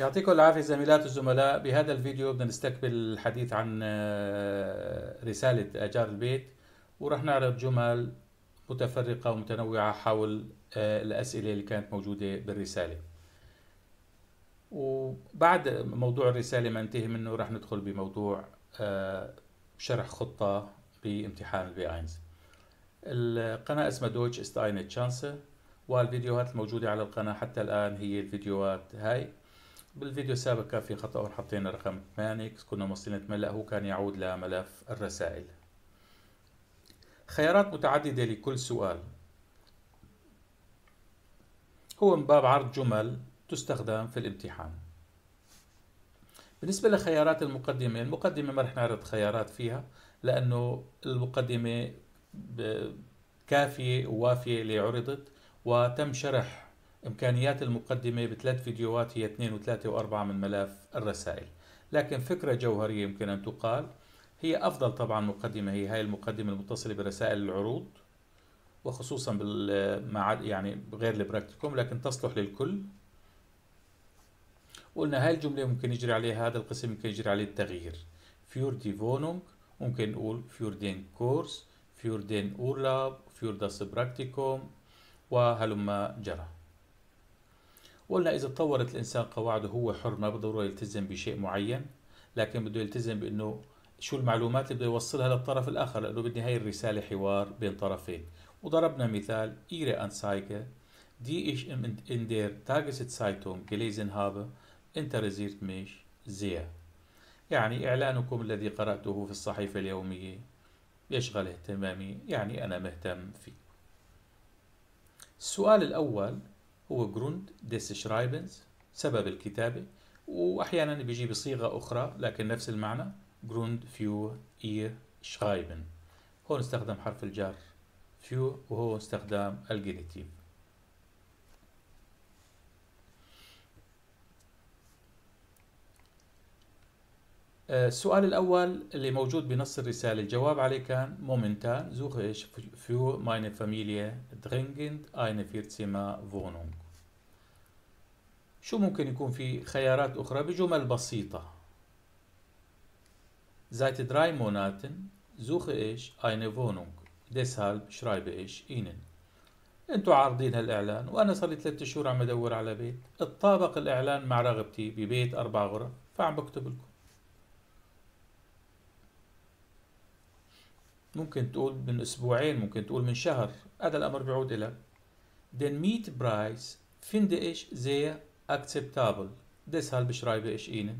يعطيكم العافية زميلات الزملاء بهذا الفيديو بدنا نستقبل الحديث عن آه، رسالة أجار البيت ورح نعرض جمل متفرقة ومتنوعة حول آه، الأسئلة اللي كانت موجودة بالرسالة وبعد موضوع الرسالة ما انتهي منه رح ندخل بموضوع آه، شرح خطة بامتحان البي اينز القناة اسمها دويتش استاينت اينه والفيديوهات الموجودة على القناة حتى الآن هي الفيديوهات هاي بالفيديو السابق كان في خطأ حطينا رقم 8 كنا موصلين 8 هو كان يعود لملف الرسائل خيارات متعددة لكل سؤال هو من باب عرض جمل تستخدم في الامتحان بالنسبة لخيارات المقدمة المقدمة ما رح نعرض خيارات فيها لأنه المقدمة كافية ووافية لعرضت وتم شرح إمكانيات المقدمة بثلاث فيديوهات هي 2 و3 و4 من ملف الرسائل لكن فكرة جوهرية يمكن أن تقال هي أفضل طبعا مقدمة هي هاي المقدمة المتصلة برسائل العروض وخصوصا بالمعاد يعني غير البراكتيكوم لكن تصلح للكل وقلنا هاي الجملة ممكن يجري عليها هذا القسم ممكن يجري عليه التغيير فيور دي فونونج ممكن نقول فيور دين كورس فيور دين أورلاب فيور داس براكتيكوم وهلما جرى ولا إذا تطورت الإنسان قواعده هو حر ما بالضرورة يلتزم بشيء معين لكن بده يلتزم بأنه شو المعلومات اللي بده يوصلها للطرف الآخر لأنه بالنهاية الرسالة حوار بين طرفين وضربنا مثال إيري أن سايكه دي إيش إم إن دير تاجست سايتوم جليزن هابه انترزيرت ميش زيا يعني إعلانكم الذي قرأته في الصحيفة اليومية يشغل اهتمامي يعني أنا مهتم فيه السؤال الأول هو جروند ديس شرايبنز سبب الكتابة وأحيانا بيجي بصيغة أخرى لكن نفس المعنى جروند فيو إير شرايبن هون استخدم حرف الجر فيو وهو استخدام الجينيتيف آه، السؤال الأول اللي موجود بنص الرسالة الجواب عليه كان مومنتان زوخيش فيو ماينه فاميليا درينجند أينه فيرتسيما فونونج شو ممكن يكون في خيارات أخرى بجمل بسيطة Seit drei Monaten suche ich eine Wohnung. Deshalb شرايب إيش إينن انتوا عارضين هالإعلان وأنا صار لي ثلاثة شهور عم أدور على بيت اتطابق الإعلان مع رغبتي ببيت أربع غرف فعم بكتب لكم ممكن تقول من أسبوعين ممكن تقول من شهر هذا الأمر بيعود إلك Den Mietpreis finde إيش زي acceptable دس هالبشرايبة ايش اينن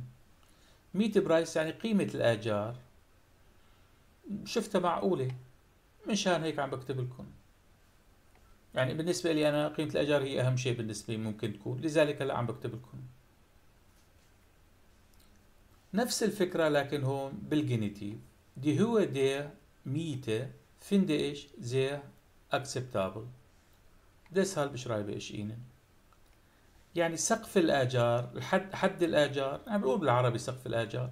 ميت برايس يعني قيمة الآجار شفتها معقولة مشان هيك عم بكتب لكم يعني بالنسبة لي أنا قيمة الأجار هي أهم شيء بالنسبة لي ممكن تكون لذلك هلا عم بكتب لكم نفس الفكرة لكن هون بالجينيتيف دي هو دي ميتة finde ich sehr akzeptabel. Deshalb schreibe ich Ihnen. يعني سقف الآجار حد حد الآجار عم بقول بالعربي سقف الآجار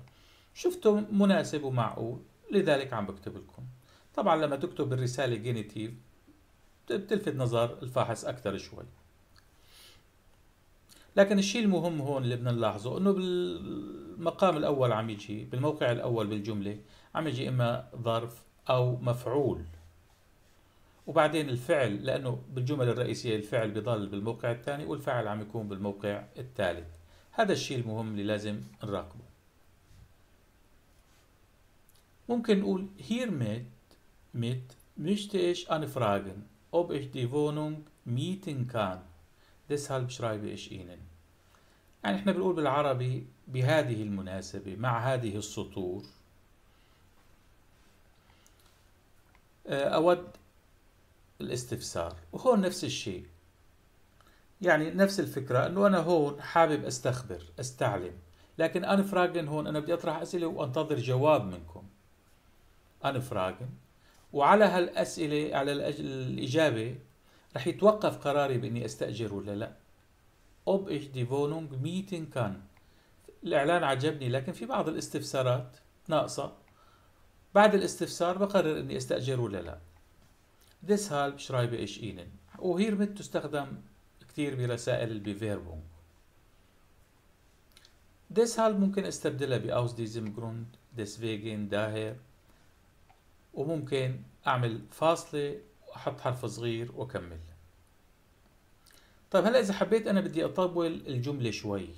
شفته مناسب ومعقول لذلك عم بكتب لكم طبعا لما تكتب الرسالة جينيتيف بتلفت نظر الفاحص أكثر شوي لكن الشيء المهم هون اللي بدنا نلاحظه انه بالمقام الاول عم يجي بالموقع الاول بالجمله عم يجي اما ظرف او مفعول وبعدين الفعل لأنه بالجمل الرئيسية الفعل بضل بالموقع الثاني والفعل عم يكون بالموقع الثالث هذا الشيء المهم اللي لازم نراقبه ممكن نقول ميت ميت mit möchte ich anfragen ob ich die Wohnung mieten kann deshalb schreibe ich ihnen يعني احنا بنقول بالعربي بهذه المناسبة مع هذه السطور آه، أود الاستفسار وهون نفس الشيء يعني نفس الفكرة أنه أنا هون حابب أستخبر أستعلم لكن أنا فراغن هون أنا بدي أطرح أسئلة وأنتظر جواب منكم أنا فراغن وعلى هالأسئلة على الإجابة رح يتوقف قراري بإني أستأجر ولا لا أوب إيش دي Wohnung ميتين كان الإعلان عجبني لكن في بعض الاستفسارات ناقصة بعد الاستفسار بقرر إني أستأجر ولا لأ deshalb schreibe ich إيش إيلن وهي رمت تستخدم كثير برسائل البيفيربون. deshalb ممكن استبدلها بأوز دي زم جروند deswegen daher وممكن أعمل فاصلة وأحط حرف صغير وأكمل طيب هلا إذا حبيت أنا بدي أطول الجملة شوي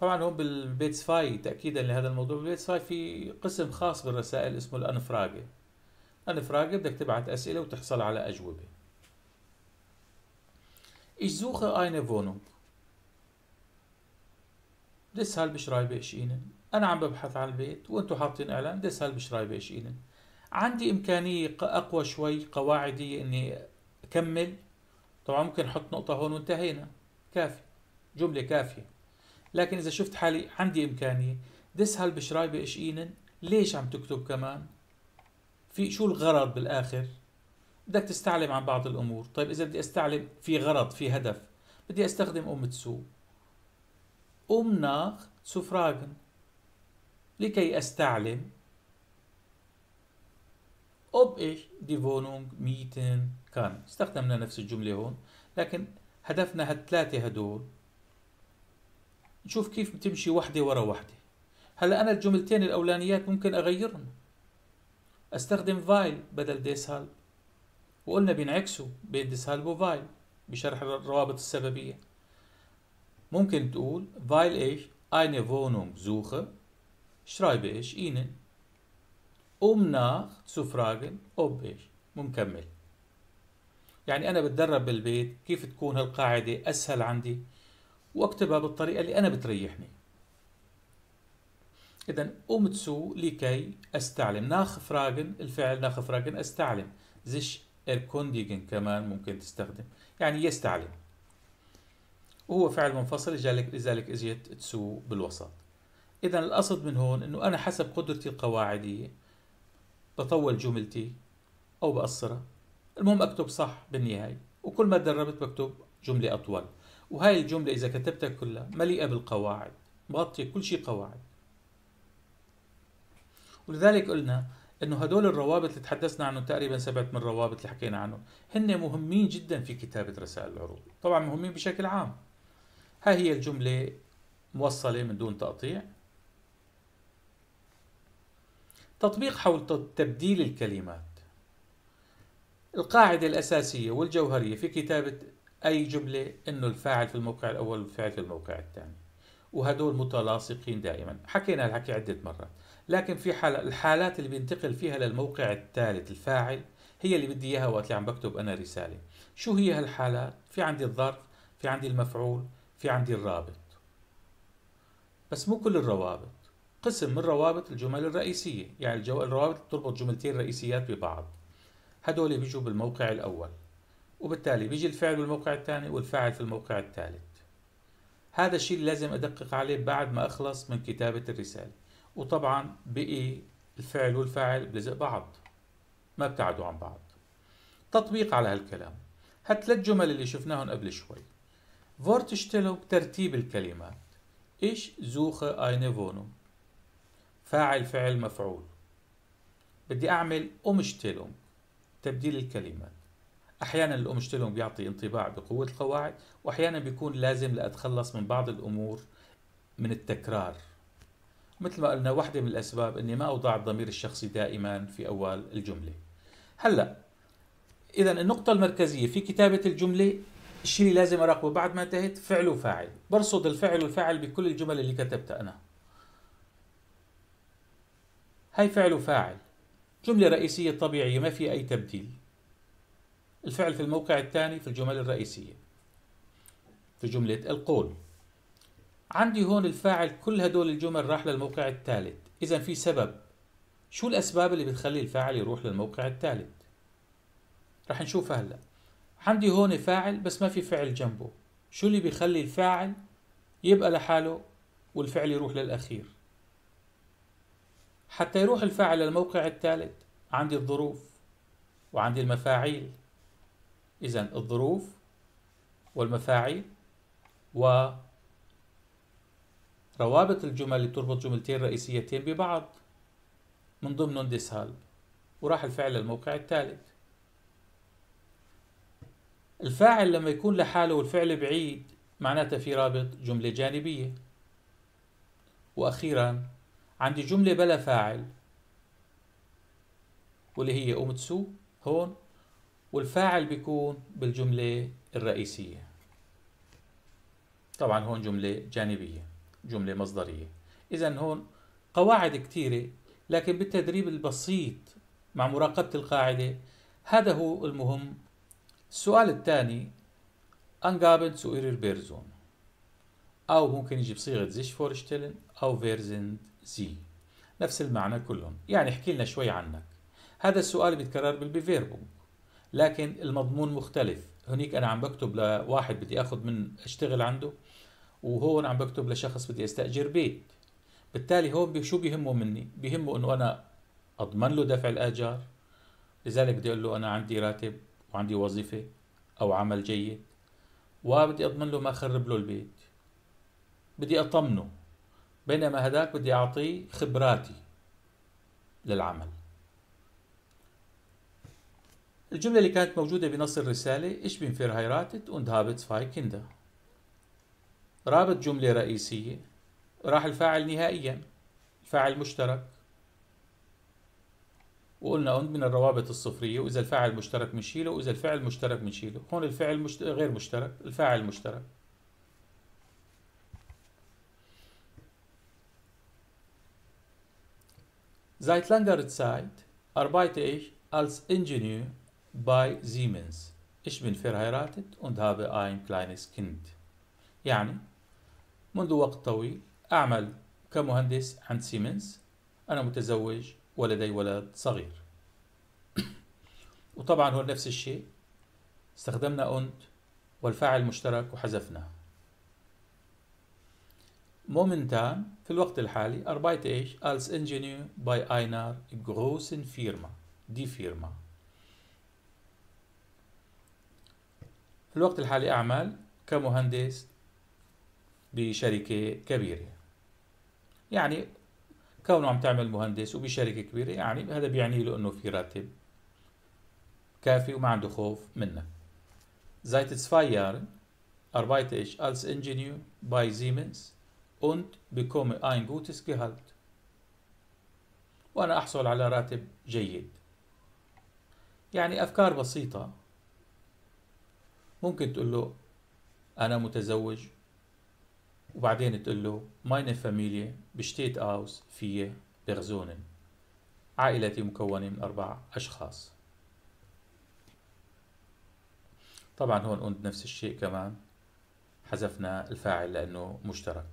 طبعا هون بالبيتس فاي تأكيدا لهذا الموضوع بالبيتس فاي في قسم خاص بالرسائل اسمه الأنفراجة ألف فراقي بدك تبعت أسئلة وتحصل على أجوبة Ich فونو؟ eine Wohnung لسه هالبشرايبة إيش أنا عم ببحث عن البيت وأنتم حاطين إعلان لسه هالبشرايبة إيش عندي إمكانية أقوى شوي قواعدية إني أكمل طبعا ممكن أحط نقطة هون وانتهينا كافي جملة كافية لكن إذا شفت حالي عندي إمكانية دس هالبشرايبة إيش ليش عم تكتب كمان في شو الغرض بالاخر بدك تستعلم عن بعض الامور طيب اذا بدي استعلم في غرض في هدف بدي استخدم ام تسو ام ناغ سفراغن لكي استعلم اوب ايش دي فونونغ ميتن كان استخدمنا نفس الجملة هون لكن هدفنا هالثلاثة هدول نشوف كيف بتمشي وحدة ورا وحدة هلا أنا الجملتين الأولانيات ممكن أغيرهم استخدم فايل بدل ديس هالب وقلنا بينعكسوا بين ديس هالب وفايل بشرح الروابط السببية ممكن تقول فايل ايش eine فونون زوخة schreibe ايش ihnen um سفراغن ob ich ممكمل يعني أنا بتدرب بالبيت كيف تكون هالقاعدة أسهل عندي وأكتبها بالطريقة اللي أنا بتريحني إذا أمتسو لكي أستعلم ناخ فراغن الفعل ناخ فراغن أستعلم زش إركونديجن كمان ممكن تستخدم يعني يستعلم وهو فعل منفصل لذلك اجت تسو بالوسط إذا القصد من هون إنه أنا حسب قدرتي القواعدية بطول جملتي أو بقصرها المهم أكتب صح بالنهاية وكل ما دربت بكتب جملة أطول وهاي الجملة إذا كتبتها كلها مليئة بالقواعد مغطيه كل شيء قواعد ولذلك قلنا انه هدول الروابط اللي تحدثنا عنهم تقريبا سبعة من الروابط اللي حكينا عنهم هن مهمين جدا في كتابة رسائل العروض طبعا مهمين بشكل عام ها هي الجملة موصلة من دون تقطيع تطبيق حول تبديل الكلمات القاعدة الأساسية والجوهرية في كتابة أي جملة إنه الفاعل في الموقع الأول والفاعل في الموقع الثاني وهدول متلاصقين دائما حكينا الحكي عدة مرات لكن في حال الحالات اللي بينتقل فيها للموقع الثالث الفاعل هي اللي بدي اياها وقت اللي عم بكتب انا رساله شو هي هالحالات في عندي الظرف في عندي المفعول في عندي الرابط بس مو كل الروابط قسم من روابط الجمل الرئيسية يعني الجو... الروابط تربط جملتين رئيسيات ببعض هدول بيجوا بالموقع الأول وبالتالي بيجي الفعل بالموقع الثاني والفاعل في الموقع الثالث هذا الشيء اللي لازم أدقق عليه بعد ما أخلص من كتابة الرسالة وطبعا بقي الفعل والفاعل بلزق بعض ما ابتعدوا عن بعض تطبيق على هالكلام هالثلاث جمل اللي شفناهم قبل شوي فورتشتلو بترتيب الكلمات إيش زوخه اين فونو فاعل فعل مفعول بدي أعمل أمشتلوم تبديل الكلمات أحيانا الأمشتلوم بيعطي انطباع بقوة القواعد وأحيانا بيكون لازم لأتخلص من بعض الأمور من التكرار مثل ما قلنا واحدة من الأسباب أني ما أوضع الضمير الشخصي دائما في أول الجملة هلأ إذا النقطة المركزية في كتابة الجملة الشيء اللي لازم أراقبه بعد ما انتهت فعل وفاعل برصد الفعل والفاعل بكل الجمل اللي كتبتها أنا هاي فعل وفاعل جملة رئيسية طبيعية ما في أي تبديل الفعل في الموقع الثاني في الجمل الرئيسية في جملة القول عندي هون الفاعل كل هدول الجمل راح للموقع الثالث إذا في سبب شو الأسباب اللي بتخلي الفاعل يروح للموقع الثالث راح نشوفها هلأ عندي هون فاعل بس ما في فعل جنبه شو اللي بيخلي الفاعل يبقى لحاله والفعل يروح للأخير حتى يروح الفاعل للموقع الثالث عندي الظروف وعندي المفاعيل إذا الظروف والمفاعيل و روابط الجمل اللي بتربط جملتين رئيسيتين ببعض من ضمنهم this وراح الفعل للموقع الثالث الفاعل لما يكون لحاله والفعل بعيد معناته في رابط جملة جانبية وأخيرا عندي جملة بلا فاعل واللي هي أومتسو هون والفاعل بيكون بالجملة الرئيسية طبعا هون جملة جانبية جملة مصدرية إذا هون قواعد كثيرة لكن بالتدريب البسيط مع مراقبة القاعدة هذا هو المهم السؤال الثاني أنقابل سوير ihrer أو ممكن يجي بصيغة زيش فورشتلن أو wer زي نفس المعنى كلهم يعني احكي لنا شوي عنك هذا السؤال بيتكرر بالبيفيربونج لكن المضمون مختلف هنيك أنا عم بكتب لواحد بدي أخذ من أشتغل عنده وهون عم بكتب لشخص بدي استاجر بيت بالتالي هون شو بيهمه مني بيهمه انه انا اضمن له دفع الاجار لذلك بدي اقول له انا عندي راتب وعندي وظيفه او عمل جيد وبدي اضمن له ما اخرب له البيت بدي اطمنه بينما هداك بدي اعطيه خبراتي للعمل الجملة اللي كانت موجودة بنص الرسالة Ich bin verheiratet und habe فاي كندا رابط جملة رئيسية راح الفاعل نهائيا الفاعل مشترك وقلنا أنت من الروابط الصفرية وإذا الفاعل مشترك منشيله وإذا الفعل مشترك منشيله هون الفعل مشت... غير مشترك الفاعل مشترك Seit langer Zeit arbeite ich als Ingenieur bei Siemens. Ich bin verheiratet und habe ein kleines Kind. يعني منذ وقت طويل أعمل كمهندس عند سيمنز أنا متزوج ولدي ولد صغير وطبعا هو نفس الشيء استخدمنا أنت والفاعل مشترك وحذفنا مومنتان في الوقت الحالي أربايت إيش als إنجينيو باي أينار جروسن فيرما دي فيرما في الوقت الحالي أعمل كمهندس بشركة كبيرة يعني كونه عم تعمل مهندس وبشركة كبيرة يعني هذا بيعني له أنه في راتب كافي وما عنده خوف منه Seit zwei اربايت ايش الس انجينيو باي زيمنز und bekomme ein gutes Gehalt. وأنا أحصل على راتب جيد. يعني أفكار بسيطة ممكن تقول له أنا متزوج وبعدين تقول له ماين فاميليا بشتيت اوس في بيرزونن عائلتي مكونة من أربع أشخاص طبعا هون قلت نفس الشيء كمان حذفنا الفاعل لأنه مشترك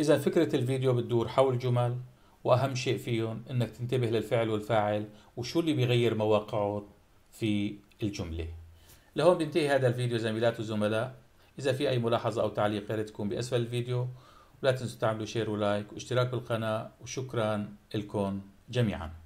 إذا فكرة الفيديو بتدور حول جمل وأهم شيء فيهم إنك تنتبه للفعل والفاعل وشو اللي بيغير مواقعه في الجملة لهون بينتهي هذا الفيديو زميلات وزملاء إذا في أي ملاحظة أو تعليق يا تكون بأسفل الفيديو ولا تنسوا تعملوا شير ولايك واشتراك بالقناة وشكرا لكم جميعاً